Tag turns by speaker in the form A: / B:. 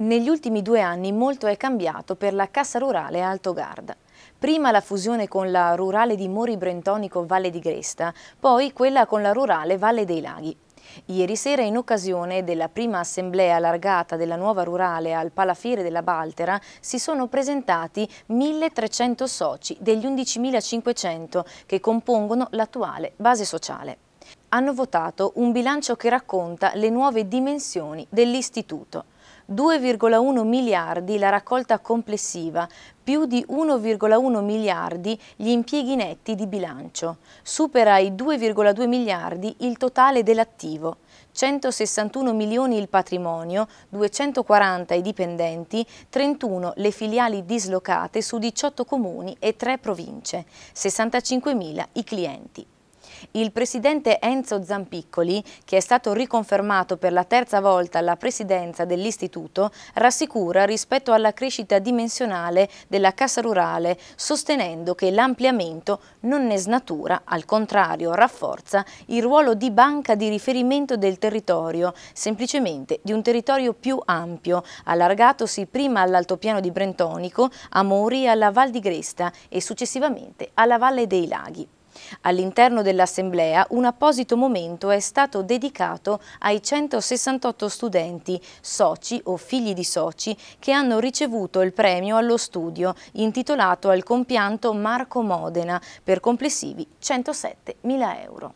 A: Negli ultimi due anni molto è cambiato per la Cassa Rurale Alto Garda. Prima la fusione con la Rurale di Mori Brentonico Valle di Gresta, poi quella con la Rurale Valle dei Laghi. Ieri sera, in occasione della prima assemblea allargata della nuova rurale al Palafiere della Baltera, si sono presentati 1.300 soci degli 11.500 che compongono l'attuale base sociale. Hanno votato un bilancio che racconta le nuove dimensioni dell'istituto. 2,1 miliardi la raccolta complessiva, più di 1,1 miliardi gli impieghi netti di bilancio. Supera i 2,2 miliardi il totale dell'attivo. 161 milioni il patrimonio, 240 i dipendenti, 31 le filiali dislocate su 18 comuni e 3 province, 65 mila i clienti. Il presidente Enzo Zampiccoli, che è stato riconfermato per la terza volta alla presidenza dell'istituto, rassicura rispetto alla crescita dimensionale della Cassa Rurale, sostenendo che l'ampliamento non ne snatura, al contrario rafforza il ruolo di banca di riferimento del territorio, semplicemente di un territorio più ampio, allargatosi prima all'altopiano di Brentonico, a Mori e alla Val di Gresta e successivamente alla Valle dei Laghi. All'interno dell'Assemblea un apposito momento è stato dedicato ai 168 studenti, soci o figli di soci, che hanno ricevuto il premio allo studio intitolato al compianto Marco Modena per complessivi 107.000 euro.